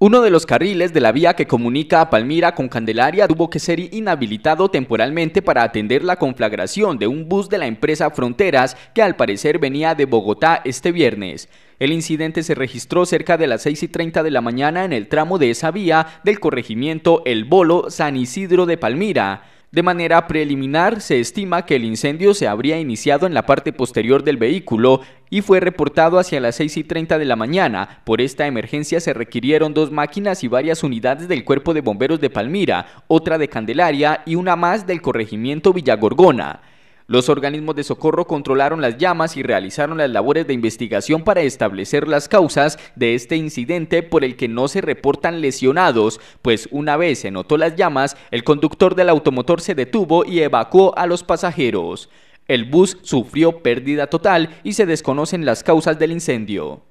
Uno de los carriles de la vía que comunica a Palmira con Candelaria tuvo que ser inhabilitado temporalmente para atender la conflagración de un bus de la empresa Fronteras que al parecer venía de Bogotá este viernes. El incidente se registró cerca de las 6 y de la mañana en el tramo de esa vía del corregimiento El Bolo San Isidro de Palmira. De manera preliminar, se estima que el incendio se habría iniciado en la parte posterior del vehículo y fue reportado hacia las 6 y 30 de la mañana. Por esta emergencia se requirieron dos máquinas y varias unidades del Cuerpo de Bomberos de Palmira, otra de Candelaria y una más del Corregimiento Villagorgona. Los organismos de socorro controlaron las llamas y realizaron las labores de investigación para establecer las causas de este incidente por el que no se reportan lesionados, pues una vez se notó las llamas, el conductor del automotor se detuvo y evacuó a los pasajeros. El bus sufrió pérdida total y se desconocen las causas del incendio.